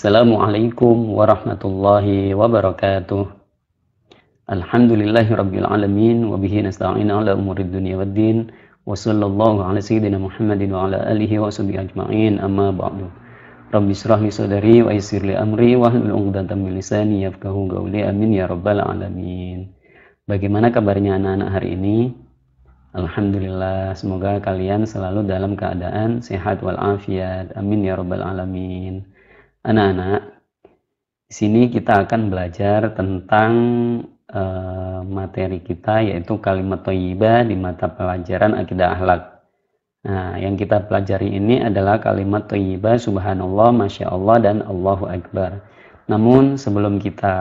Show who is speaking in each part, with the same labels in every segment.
Speaker 1: Assalamualaikum warahmatullahi wabarakatuh. Alhamdulillahi rabbil alamin wa bihi nasta'in ala umuri dunya waddin wa sallallahu ala sayyidina Muhammadin wa ala alihi wa sahbihi ajma'in amma ba'du. Rabbi israh li sadri wa yassir li amri wa hlul 'uqdatam min lisani yafqahu qawli amin ya rabbal alamin. Bagaimana kabarnya anak-anak hari ini? Alhamdulillah, semoga kalian selalu dalam keadaan sehat walafiat. Amin ya rabbal alamin. Anak-anak, di sini kita akan belajar tentang eh, materi kita yaitu kalimat toyiba di mata pelajaran akidah akhlak. Nah, yang kita pelajari ini adalah kalimat toyiba subhanallah, masya Allah dan Allahu akbar. Namun sebelum kita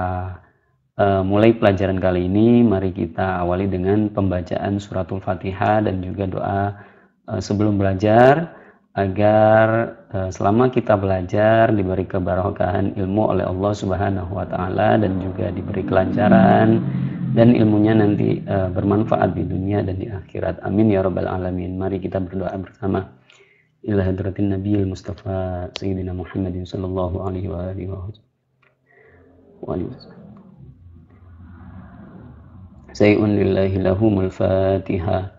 Speaker 1: eh, mulai pelajaran kali ini, mari kita awali dengan pembacaan suratul fatihah dan juga doa eh, sebelum belajar agar eh, selama kita belajar diberi keberkahan ilmu oleh Allah Subhanahu wa taala dan juga diberi kelancaran dan ilmunya nanti eh, bermanfaat di dunia dan di akhirat. Amin ya rabbal alamin. Mari kita berdoa bersama. Ila hadratin Nabiyil Mustafa Sayyidina Muhammadin sallallahu alaihi wa alihi wa sallam. Sayyidun lillahi lahumul Fatihah.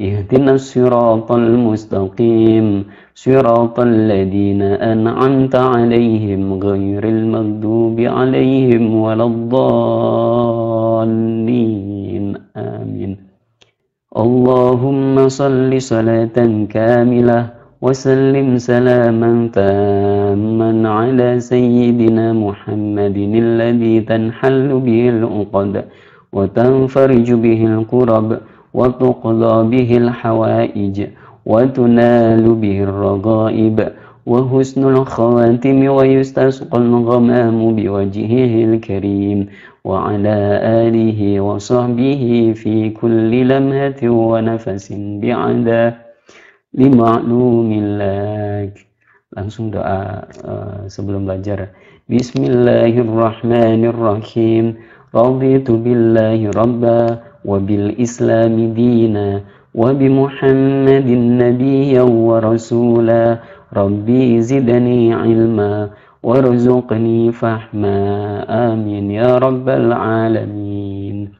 Speaker 1: اهدنا الصراط المستقيم صراط الذين أنعمت عليهم غير المغضوب عليهم ولا الضالين آمين اللهم صل صلاة كاملة وسلم سلاما تاما على سيدنا محمد الذي تنحل به العقد وتنفرج به الكرب وتقضى به الحوائج وتنال به الرغائب وحسن الخواتم ويستسقى الغمام بوجهه الكريم وعلى آله وصحبه في كل لمهة ونفس بعدا لمعلوم الله langsung doa uh, sebelum belajar Bismillahirrahmanirrahim Raditu billahi rabbah وبالإسلام دينا وبمحمد نبيا ورسولا ربي زدني علما وارزقني فحما آمين يا رب العالمين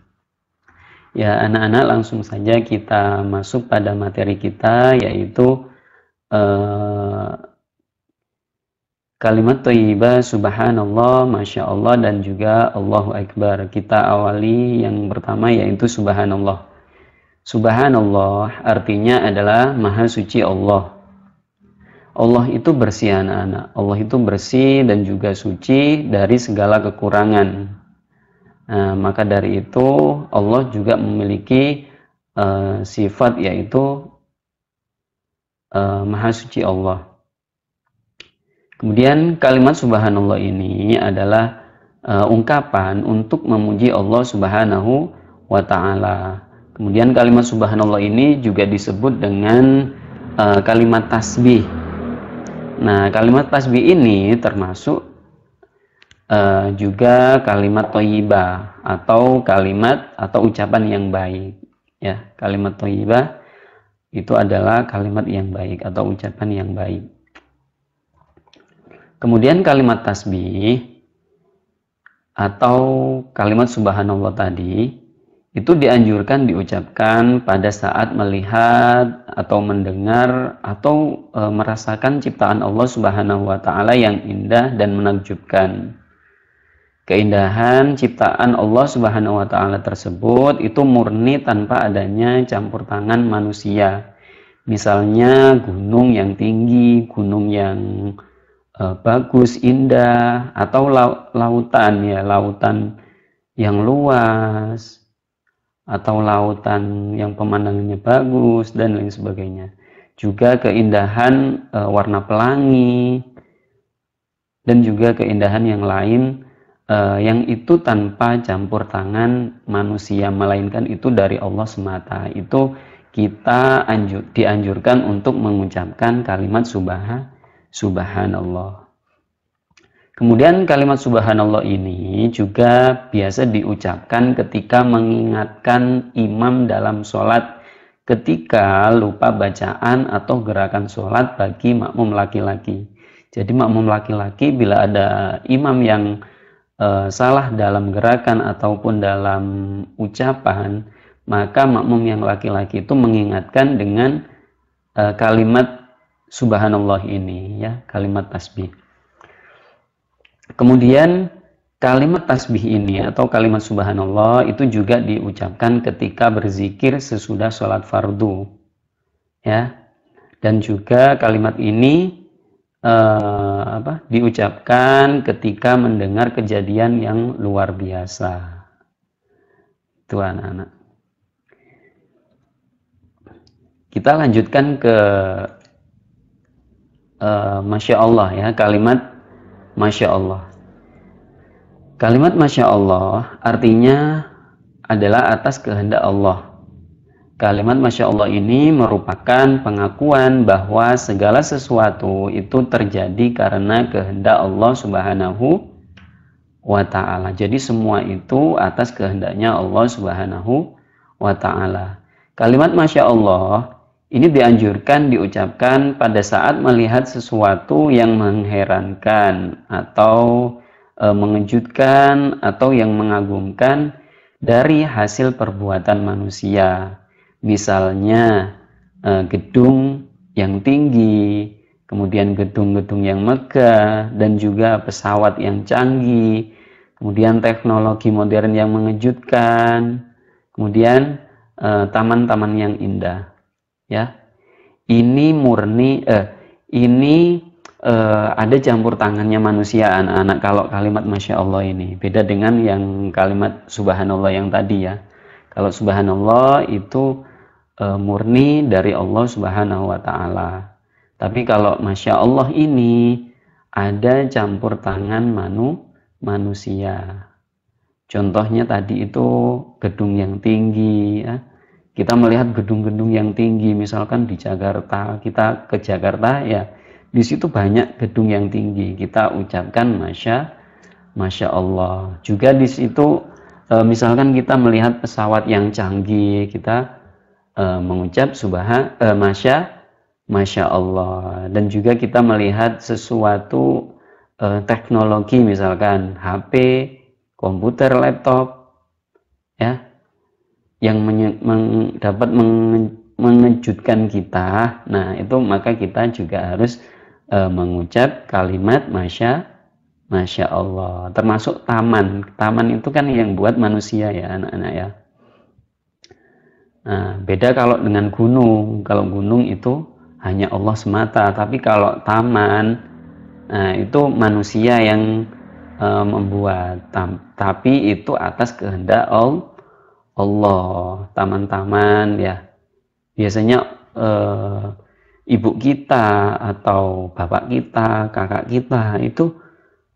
Speaker 1: Ya أنا أنا langsung saja kita masuk pada materi kita yaitu kalimat toyiba subhanallah masya Allah dan juga Allahu Akbar kita awali yang pertama yaitu subhanallah subhanallah artinya adalah maha suci Allah Allah itu bersih anak-anak Allah itu bersih dan juga suci dari segala kekurangan nah, maka dari itu Allah juga memiliki uh, sifat yaitu uh, maha suci Allah Kemudian kalimat subhanallah ini adalah uh, ungkapan untuk memuji Allah Subhanahu wa taala. Kemudian kalimat subhanallah ini juga disebut dengan uh, kalimat tasbih. Nah, kalimat tasbih ini termasuk uh, juga kalimat toyibah atau kalimat atau ucapan yang baik. Ya, kalimat toyibah itu adalah kalimat yang baik atau ucapan yang baik. Kemudian kalimat tasbih atau kalimat subhanallah tadi itu dianjurkan diucapkan pada saat melihat atau mendengar atau e, merasakan ciptaan Allah Subhanahu wa taala yang indah dan menakjubkan. Keindahan ciptaan Allah Subhanahu wa taala tersebut itu murni tanpa adanya campur tangan manusia. Misalnya gunung yang tinggi, gunung yang E, bagus, indah, atau lautan ya, lautan yang luas, atau lautan yang pemandangannya bagus dan lain sebagainya. Juga keindahan e, warna pelangi dan juga keindahan yang lain e, yang itu tanpa campur tangan manusia melainkan itu dari Allah semata. Itu kita anjur, dianjurkan untuk mengucapkan kalimat subhana subhanallah. Kemudian kalimat subhanallah ini juga biasa diucapkan ketika mengingatkan imam dalam sholat ketika lupa bacaan atau gerakan sholat bagi makmum laki-laki. Jadi makmum laki-laki bila ada imam yang e, salah dalam gerakan ataupun dalam ucapan, maka makmum yang laki-laki itu mengingatkan dengan e, kalimat subhanallah ini ya, kalimat tasbih. Kemudian kalimat tasbih ini atau kalimat subhanallah itu juga diucapkan ketika berzikir sesudah sholat fardu. Ya. Dan juga kalimat ini eh, apa? diucapkan ketika mendengar kejadian yang luar biasa. Itu anak-anak. Kita lanjutkan ke Eh, masya Allah ya kalimat masya Allah. Kalimat masya Allah artinya adalah atas kehendak Allah. Kalimat masya Allah ini merupakan pengakuan bahwa segala sesuatu itu terjadi karena kehendak Allah Subhanahu wa taala. Jadi semua itu atas kehendaknya Allah Subhanahu wa taala. Kalimat masya Allah ini dianjurkan diucapkan pada saat melihat sesuatu yang mengherankan atau e, mengejutkan atau yang mengagumkan dari hasil perbuatan manusia. Misalnya e, gedung yang tinggi, kemudian gedung-gedung yang megah dan juga pesawat yang canggih, kemudian teknologi modern yang mengejutkan, kemudian e, taman-taman yang indah ya ini murni eh, ini eh, ada campur tangannya manusia anak-anak kalau kalimat masya Allah ini beda dengan yang kalimat subhanallah yang tadi ya kalau subhanallah itu eh, murni dari Allah subhanahu wa taala tapi kalau masya Allah ini ada campur tangan manu manusia contohnya tadi itu gedung yang tinggi ya kita melihat gedung-gedung yang tinggi misalkan di Jakarta kita ke Jakarta ya di situ banyak gedung yang tinggi kita ucapkan masya masya Allah juga di situ e, misalkan kita melihat pesawat yang canggih kita e, mengucap subaha e, masya masya Allah dan juga kita melihat sesuatu teknologi misalkan HP komputer laptop ya yang menye, men, dapat menge, mengejutkan kita. Nah, itu maka kita juga harus e, mengucap kalimat masya masya Allah. Termasuk taman. Taman itu kan yang buat manusia ya anak-anak ya. Nah, beda kalau dengan gunung. Kalau gunung itu hanya Allah semata. Tapi kalau taman nah, itu manusia yang e, membuat. Tam, tapi itu atas kehendak Allah Allah, taman-taman ya. Biasanya eh, ibu kita atau bapak kita, kakak kita itu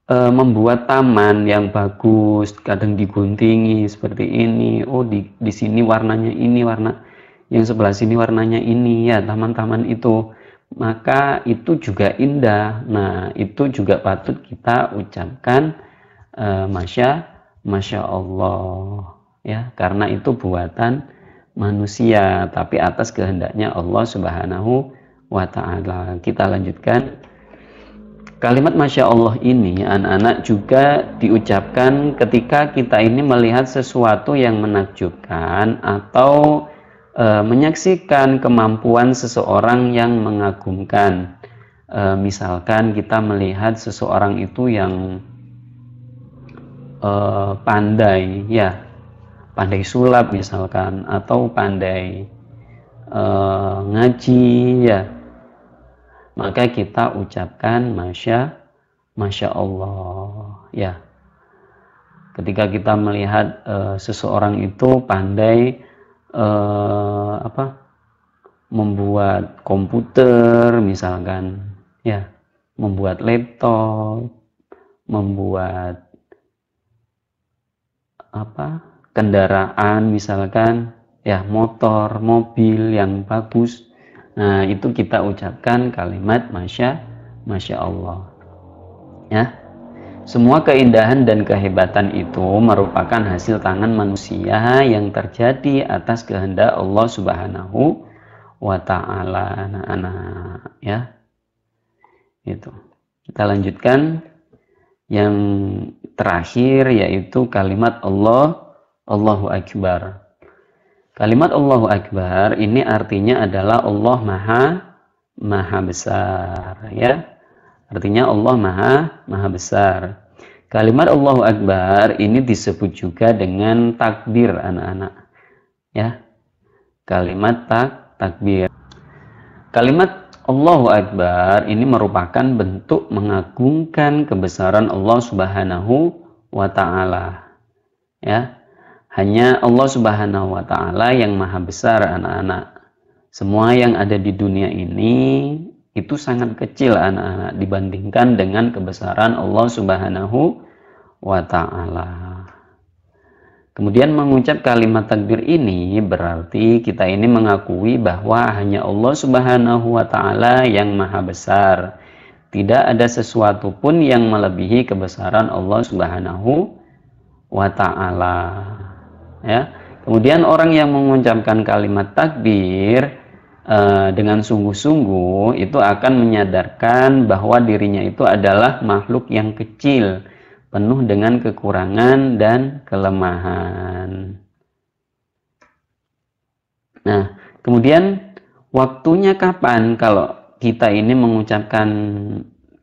Speaker 1: eh, membuat taman yang bagus, kadang diguntingi seperti ini. Oh, di di sini warnanya ini, warna yang sebelah sini warnanya ini ya, taman-taman itu maka itu juga indah. Nah, itu juga patut kita ucapkan eh, masya masya Allah ya karena itu buatan manusia tapi atas kehendaknya Allah Subhanahu wa taala. Kita lanjutkan kalimat masya Allah ini anak-anak juga diucapkan ketika kita ini melihat sesuatu yang menakjubkan atau e, menyaksikan kemampuan seseorang yang mengagumkan. E, misalkan kita melihat seseorang itu yang e, pandai ya pandai sulap misalkan atau pandai uh, ngaji ya maka kita ucapkan masya masya Allah ya ketika kita melihat uh, seseorang itu pandai uh, apa membuat komputer misalkan ya membuat laptop membuat apa kendaraan misalkan ya motor, mobil yang bagus. Nah, itu kita ucapkan kalimat masya masya Allah. Ya. Semua keindahan dan kehebatan itu merupakan hasil tangan manusia yang terjadi atas kehendak Allah Subhanahu wa taala anak-anak ya. Itu. Kita lanjutkan yang terakhir yaitu kalimat Allah Allahu Akbar. Kalimat Allahu Akbar ini artinya adalah Allah Maha Maha Besar ya. Artinya Allah Maha Maha Besar. Kalimat Allahu Akbar ini disebut juga dengan takbir anak-anak. Ya. Kalimat tak takbir. Kalimat Allahu Akbar ini merupakan bentuk mengagungkan kebesaran Allah Subhanahu wa taala. Ya, hanya Allah Subhanahu wa taala yang maha besar anak-anak. Semua yang ada di dunia ini itu sangat kecil anak-anak dibandingkan dengan kebesaran Allah Subhanahu wa taala. Kemudian mengucap kalimat takbir ini berarti kita ini mengakui bahwa hanya Allah Subhanahu wa taala yang maha besar. Tidak ada sesuatu pun yang melebihi kebesaran Allah Subhanahu wa taala ya kemudian orang yang mengucapkan kalimat takbir e, dengan sungguh-sungguh itu akan menyadarkan bahwa dirinya itu adalah makhluk yang kecil penuh dengan kekurangan dan kelemahan. Nah, kemudian waktunya kapan kalau kita ini mengucapkan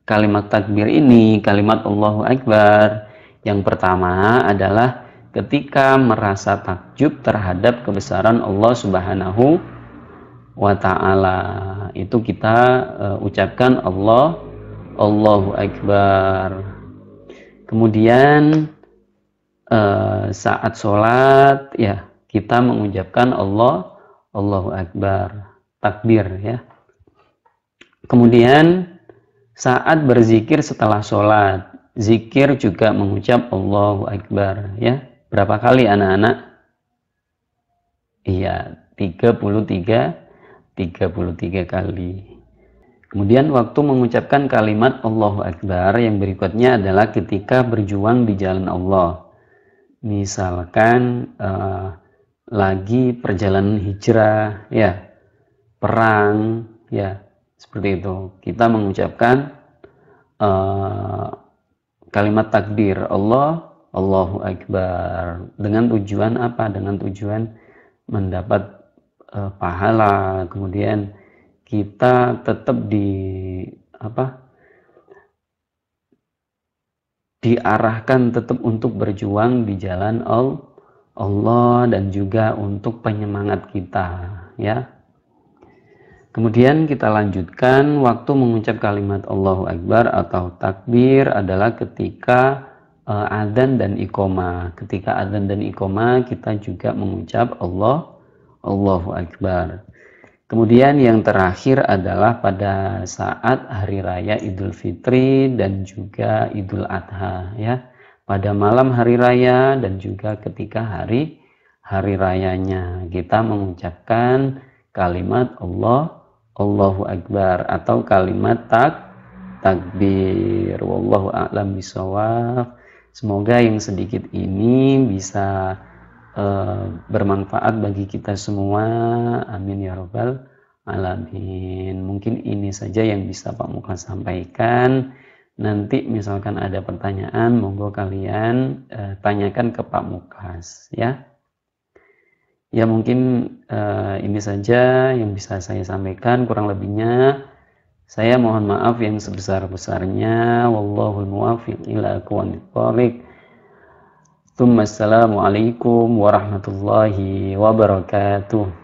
Speaker 1: kalimat takbir ini, kalimat Allahu Akbar? Yang pertama adalah ketika merasa takjub terhadap kebesaran Allah Subhanahu wa taala. Itu kita uh, ucapkan Allah Allahu akbar. Kemudian uh, saat sholat ya kita mengucapkan Allah Allahu akbar takbir ya. Kemudian saat berzikir setelah sholat, zikir juga mengucap Allahu akbar ya Berapa kali anak-anak? Iya, 33 33 kali. Kemudian waktu mengucapkan kalimat Allahu Akbar yang berikutnya adalah ketika berjuang di jalan Allah. Misalkan uh, lagi perjalanan hijrah, ya, perang, ya, seperti itu. Kita mengucapkan uh, kalimat takdir Allah Allahu Akbar. Dengan tujuan apa? Dengan tujuan mendapat uh, pahala. Kemudian kita tetap di apa? diarahkan tetap untuk berjuang di jalan Allah dan juga untuk penyemangat kita, ya. Kemudian kita lanjutkan waktu mengucap kalimat Allahu Akbar atau takbir adalah ketika uh, adzan dan ikoma. Ketika adzan dan ikoma kita juga mengucap Allah Allahu Akbar. Kemudian yang terakhir adalah pada saat hari raya Idul Fitri dan juga Idul Adha ya. Pada malam hari raya dan juga ketika hari hari rayanya kita mengucapkan kalimat Allah Allahu Akbar atau kalimat tak takbir wallahu a'lam bisawab Semoga yang sedikit ini bisa uh, bermanfaat bagi kita semua. Amin ya Rabbal Alamin. Mungkin ini saja yang bisa Pak Muka sampaikan. Nanti misalkan ada pertanyaan, monggo kalian uh, tanyakan ke Pak Mukas ya. Ya mungkin uh, ini saja yang bisa saya sampaikan. Kurang lebihnya saya mohon maaf yang sebesar-besarnya. Wallahul muwaffiq ila aqwamit Assalamualaikum warahmatullahi wabarakatuh.